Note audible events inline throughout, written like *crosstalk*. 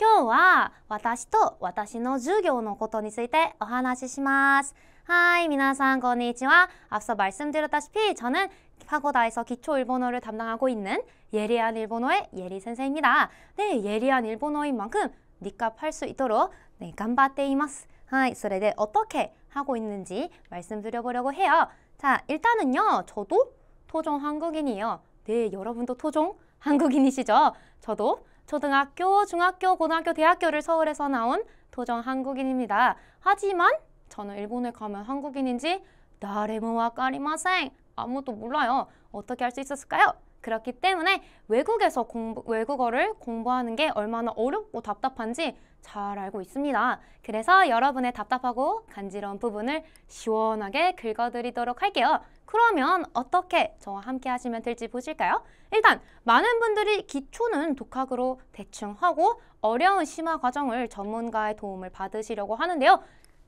今日は私と私の授業のことについてお話しします。はい、皆さん、こんにちは。앞서말씀드렸다시피저는 파고다에서 기초 일본어를 담당하고 있는 예리한 일본어의 예리 선생입니다. 네, 예리한 일본어인 만큼 니값할 수 있도록 네, 간바떼이마스. 하이, 그래서 어떻게 하고 있는지 말씀드려보려고 해요. 자, 일단은요, 저도 토종 한국인이에요. 네, 여러분도 토종 한국인이시죠? 저도 초등학교, 중학교, 고등학교, 대학교를 서울에서 나온 도전 한국인입니다. 하지만 저는 일본에 가면 한국인인지 나레모와 까리마생 아무도 몰라요. 어떻게 할 수 있었을까요? 그렇기 때문에 외국에서 공부, 외국어를 공부하는 게 얼마나 어렵고 답답한지 잘 알고 있습니다. 그래서 여러분의 답답하고 간지러운 부분을 시원하게 긁어드리도록 할게요. 그러면 어떻게 저와 함께 하시면 될지 보실까요? 일단 많은 분들이 기초는 독학으로 대충 하고 어려운 심화 과정을 전문가의 도움을 받으시려고 하는데요.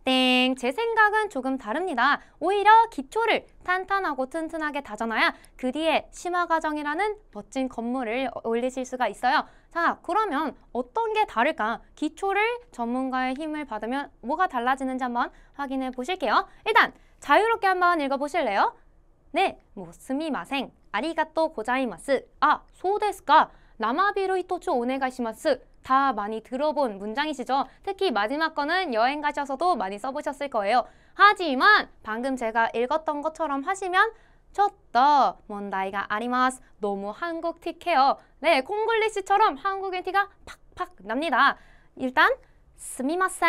땡! 제 생각은 조금 다릅니다. 오히려 기초를 탄탄하고 튼튼하게 다져놔야 그 뒤에 심화 과정이라는 멋진 건물을 올리실 수가 있어요. 자, 그러면 어떤 게 다를까? 기초를 전문가의 힘을 받으면 뭐가 달라지는지 한번 확인해 보실게요. 일단 자유롭게 한번 읽어보실래요? 네, も스미마생 아리가또 고자이마스, 아, 소데스そうで비로ラ토ビ 오네가시마스 다 많이 들어본 문장이시죠? 특히 마지막 거는 여행 가셔서도 많이 써보셨을 거예요. 하지만 방금 제가 읽었던 것처럼 하시면 쳤다 뭔다이가 아리마스 너무 한국 틱해요 네, 콩글리시처럼 한국인 티가 팍팍 납니다. 일단 스미마센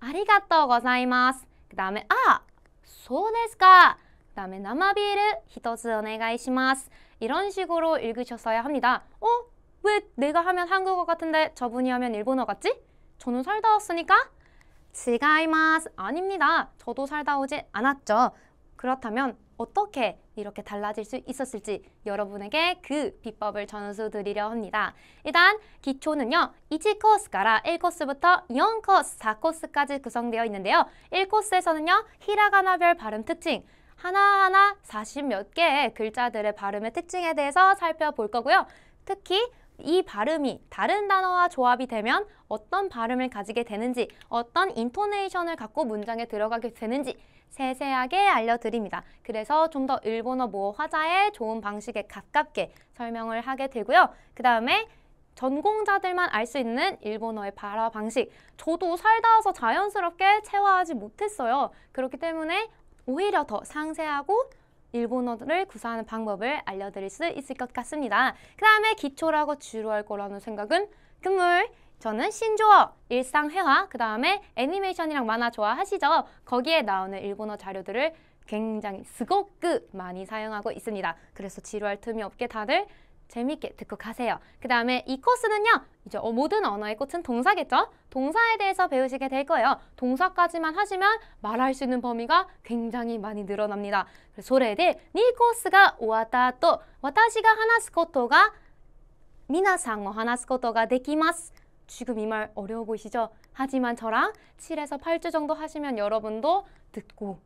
아리가또 고자이마스 그 다음에 아 소데스가 다음에 나마비를 히토즈 오네가이시마스 이런 식으로 읽으셨어야 합니다. 어? 왜 내가 하면 한국어 같은데 저분이 하면 일본어 같지? 저는 살다 왔으니까 지가이마스 아닙니다. 저도 살다 오지 않았죠. 그렇다면 어떻게 이렇게 달라질 수 있었을지 여러분에게 그 비법을 전수 드리려 합니다. 일단 기초는요. 1코스から 1코스부터 4코스, 4코스까지 구성되어 있는데요. 1코스에서는요. 히라가나별 발음 특징, 하나하나 40몇 개의 글자들의 발음의 특징에 대해서 살펴볼 거고요. 특히 이 발음이 다른 단어와 조합이 되면 어떤 발음을 가지게 되는지 어떤 인토네이션을 갖고 문장에 들어가게 되는지 세세하게 알려드립니다. 그래서 좀 더 일본어 모어 화자의 좋은 방식에 가깝게 설명을 하게 되고요. 그 다음에 전공자들만 알 수 있는 일본어의 발화 방식 저도 살다 와서 자연스럽게 체화하지 못했어요. 그렇기 때문에 오히려 더 상세하고 일본어를 구사하는 방법을 알려드릴 수 있을 것 같습니다. 그 다음에 기초라고 주로 할 거라는 생각은 금물, 저는 신조어, 일상회화, 그 다음에 애니메이션이랑 만화 좋아하시죠? 거기에 나오는 일본어 자료들을 굉장히 스고크 많이 사용하고 있습니다. 그래서 지루할 틈이 없게 다들 재밌게 듣고 가세요. 그 다음에 이 코스는요. 이제 어, 모든 언어의 꽃은 동사겠죠? 동사에 대해서 배우시게 될 거예요. 동사까지만 하시면 말할 수 있는 범위가 굉장히 많이 늘어납니다. 그래서 소래들 니코스가 왔다 또 와타시가 하나스 코토가 미나상어 하나스 코토가 데키마스 지금 이 말 어려워 보이시죠? 하지만 저랑 7에서 8주 정도 하시면 여러분도 듣고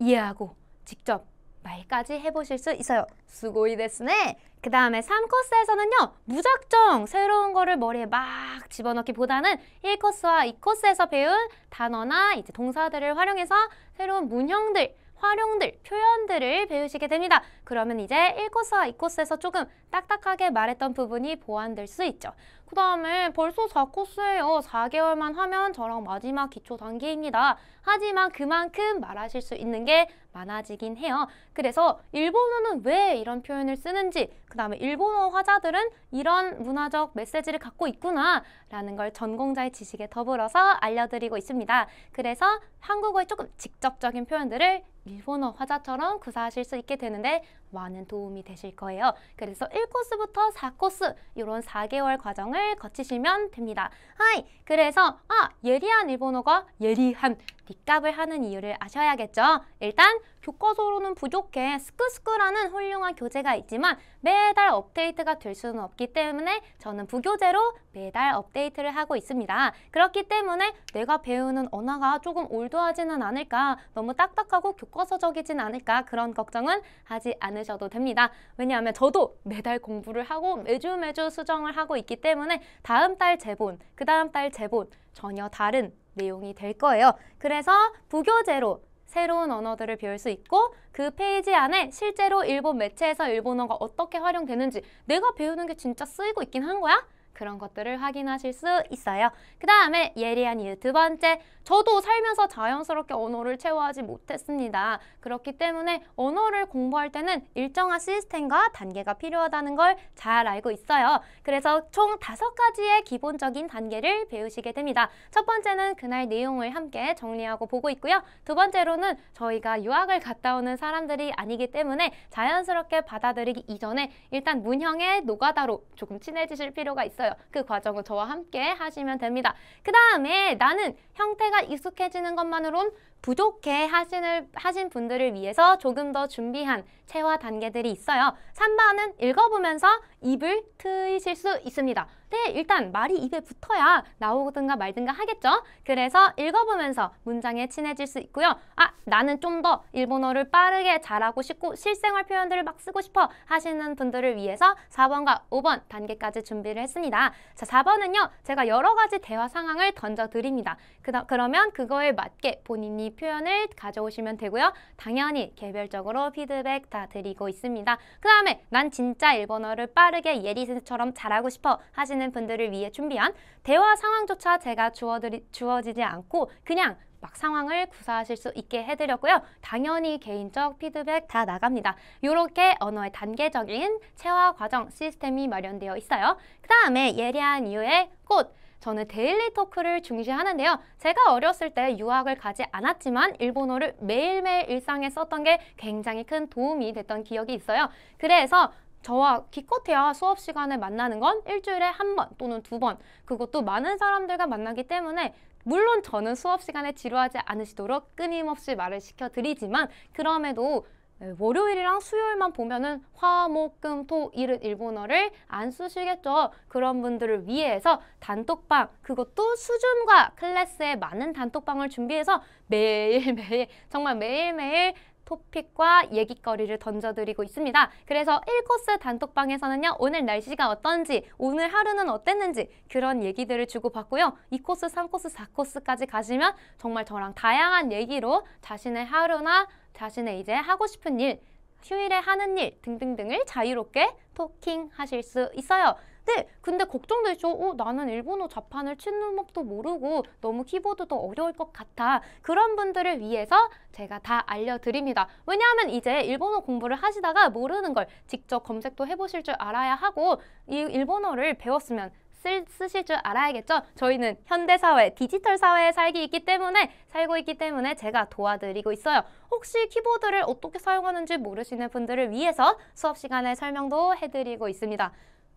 이해하고 직접 말까지 해보실 수 있어요. 수고이 됐으네그 다음에 3코스에서는요. 무작정 새로운 거를 머리에 막 집어넣기보다는 1코스와 2코스에서 배운 단어나 이제 동사들을 활용해서 새로운 문형들, 활용들, 표현들을 배우시게 됩니다. 그러면 이제 1코스와 2코스에서 조금 딱딱하게 말했던 부분이 보완될 수 있죠. 그 다음에 벌써 4코스예요. 4개월만 하면 저랑 마지막 기초 단계입니다. 하지만 그만큼 말하실 수 있는 게 많아지긴 해요. 그래서 일본어는 왜 이런 표현을 쓰는지, 그 다음에 일본어 화자들은 이런 문화적 메시지를 갖고 있구나라는 걸 전공자의 지식에 더불어서 알려드리고 있습니다. 그래서 한국어의 조금 직접적인 표현들을 일본어 화자처럼 구사하실 수 있게 되는데 많은 도움이 되실 거예요. 그래서 1코스부터 4코스 이런 4개월 과정을 거치시면 됩니다. 하이! 그래서 아 예리한 일본어가 예리한 뒷값을 하는 이유를 아셔야겠죠. 일단 교과서로는 부족해 스크스크라는 훌륭한 교재가 있지만 매달 업데이트가 될 수는 없기 때문에 저는 부교재로 매달 업데이트를 하고 있습니다. 그렇기 때문에 내가 배우는 언어가 조금 올드하지는 않을까 너무 딱딱하고 교과서적이진 않을까 그런 걱정은 하지 않으셔도 됩니다. 왜냐하면 저도 매달 공부를 하고 매주 매주 수정을 하고 있기 때문에 다음 달 재본, 그 다음 달 재본 전혀 다른 내용이 될 거예요. 그래서 부교재로 새로운 언어들을 배울 수 있고 그 페이지 안에 실제로 일본 매체에서 일본어가 어떻게 활용되는지 내가 배우는 게 진짜 쓰이고 있긴 한 거야? 그런 것들을 확인하실 수 있어요. 그 다음에 예리한 이유 두 번째, 저도 살면서 자연스럽게 언어를 채워하지 못했습니다. 그렇기 때문에 언어를 공부할 때는 일정한 시스템과 단계가 필요하다는 걸 잘 알고 있어요. 그래서 총 다섯 가지의 기본적인 단계를 배우시게 됩니다. 첫 번째는 그날 내용을 함께 정리하고 보고 있고요. 두 번째로는 저희가 유학을 갔다 오는 사람들이 아니기 때문에 자연스럽게 받아들이기 이전에 일단 문형의 노가다로 조금 친해지실 필요가 있어요. 있어요. 그 과정을 저와 함께 하시면 됩니다. 그 다음에 나는 형태가 익숙해지는 것만으론 부족해 하신을, 하신 분들을 위해서 조금 더 준비한 체화 단계들이 있어요. 3번은 읽어보면서 입을 트이실 수 있습니다. 네, 일단 말이 입에 붙어야 나오든가 말든가 하겠죠? 그래서 읽어보면서 문장에 친해질 수 있고요. 아, 나는 좀 더 일본어를 빠르게 잘하고 싶고 실생활 표현들을 막 쓰고 싶어 하시는 분들을 위해서 4번과 5번 단계까지 준비를 했습니다. 자, 4번은요. 제가 여러 가지 대화 상황을 던져드립니다. 그다, 그러면 그거에 맞게 본인이 표현을 가져오시면 되고요. 당연히 개별적으로 피드백 다 드리고 있습니다. 그 다음에 난 진짜 일본어를 빠르게 예리스처럼 잘하고 싶어 하시는 분들을 위해 준비한 대화 상황조차 제가 주어드리, 주어지지 않고 그냥 막 상황을 구사하실 수 있게 해드렸고요. 당연히 개인적 피드백 다 나갑니다. 이렇게 언어의 단계적인 체화 과정 시스템이 마련되어 있어요. 그 다음에 예리한 이유의 꽃! 저는 데일리 토크를 중시하는데요. 제가 어렸을 때 유학을 가지 않았지만 일본어를 매일매일 일상에 썼던 게 굉장히 큰 도움이 됐던 기억이 있어요. 그래서 저와 기껏해야 수업 시간에 만나는 건 일주일에 한 번 또는 두 번 그것도 많은 사람들과 만나기 때문에 물론 저는 수업 시간에 지루하지 않으시도록 끊임없이 말을 시켜드리지만 그럼에도 네, 월요일이랑 수요일만 보면은 화, 목, 금, 토, 일은 일본어를 안 쓰시겠죠. 그런 분들을 위해서 단톡방, 그것도 수준과 클래스에 맞는 단톡방을 준비해서 매일매일, *laughs* 정말 매일매일 토픽과 얘기거리를 던져드리고 있습니다. 그래서 1코스 단톡방에서는요. 오늘 날씨가 어떤지, 오늘 하루는 어땠는지 그런 얘기들을 주고받고요. 2코스, 3코스, 4코스까지 가시면 정말 저랑 다양한 얘기로 자신의 하루나 자신의 이제 하고 싶은 일 휴일에 하는 일 등등등을 자유롭게 토킹하실 수 있어요. 네, 근데 걱정되죠. 어, 나는 일본어 자판을 친눈목도 모르고 너무 키보드도 어려울 것 같아. 그런 분들을 위해서 제가 다 알려드립니다. 왜냐하면 이제 일본어 공부를 하시다가 모르는 걸 직접 검색도 해보실 줄 알아야 하고 이 일본어를 배웠으면 쓸, 쓰실 줄 알아야겠죠? 저희는 현대사회, 디지털 사회에 살기 있기 때문에 살고 있기 때문에 제가 도와드리고 있어요. 혹시 키보드를 어떻게 사용하는지 모르시는 분들을 위해서 수업 시간에 설명도 해드리고 있습니다.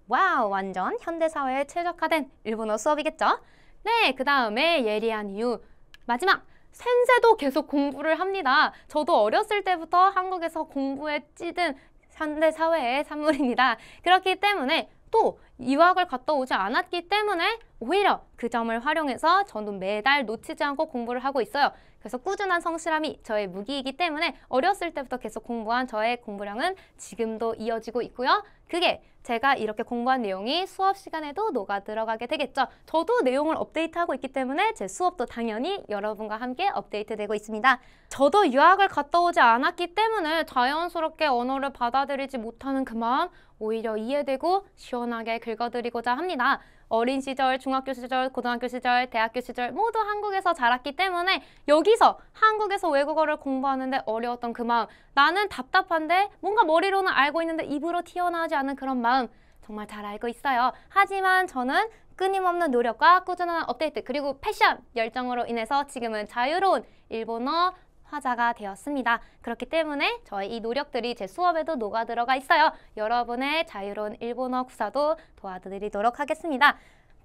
와우, 완전 현대사회에 최적화된 일본어 수업이겠죠? 네, 그 다음에 예리한 이유. 마지막! 센세도 계속 공부를 합니다. 저도 어렸을 때부터 한국에서 공부에 찌든 현대사회의 산물입니다. 그렇기 때문에 또 유학을 갔다 오지 않았기 때문에 오히려 그 점을 활용해서 저는 매달 놓치지 않고 공부를 하고 있어요. 그래서 꾸준한 성실함이 저의 무기이기 때문에 어렸을 때부터 계속 공부한 저의 공부량은 지금도 이어지고 있고요. 그게 제가 이렇게 공부한 내용이 수업 시간에도 녹아 들어가게 되겠죠. 저도 내용을 업데이트하고 있기 때문에 제 수업도 당연히 여러분과 함께 업데이트되고 있습니다. 저도 유학을 갔다 오지 않았기 때문에 자연스럽게 언어를 받아들이지 못하는 그 마음 오히려 이해되고 시원하게 긁어드리고자 합니다. 어린 시절, 중학교 시절, 고등학교 시절, 대학교 시절 모두 한국에서 자랐기 때문에 여기서 한국에서 외국어를 공부하는데 어려웠던 그 마음 나는 답답한데 뭔가 머리로는 알고 있는데 입으로 튀어나오지 않은 그런 마음 상황 정말 잘 알고 있어요. 하지만 저는 끊임없는 노력과 꾸준한 업데이트 그리고 패션 열정으로 인해서 지금은 자유로운 일본어 화자가 되었습니다. 그렇기 때문에 저의 이 노력들이 제 수업에도 녹아들어가 있어요. 여러분의 자유로운 일본어 구사도 도와드리도록 하겠습니다.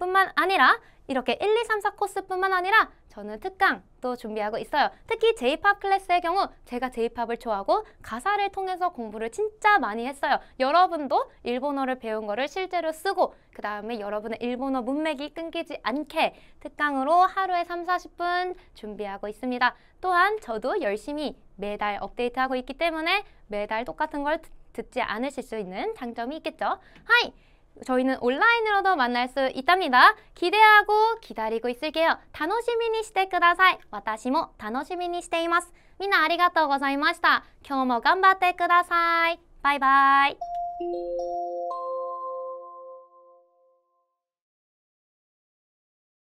뿐만 아니라 이렇게 1, 2, 3, 4 코스뿐만 아니라 저는 특강도 준비하고 있어요. 특히 J-POP 클래스의 경우 제가 J-POP을 좋아하고 가사를 통해서 공부를 진짜 많이 했어요. 여러분도 일본어를 배운 거를 실제로 쓰고 그 다음에 여러분의 일본어 문맥이 끊기지 않게 특강으로 하루에 3, 40분 준비하고 있습니다. 또한 저도 열심히 매달 업데이트하고 있기 때문에 매달 똑같은 걸 듣지 않으실 수 있는 장점이 있겠죠. 하이! 저희는 온라인으로도 만날 수 있답니다. 기대하고 기다리고 있을게요. 楽しみにしてください.私も楽しみにしています.みんなありがとうございました.今日も頑張ってください. 바이바이.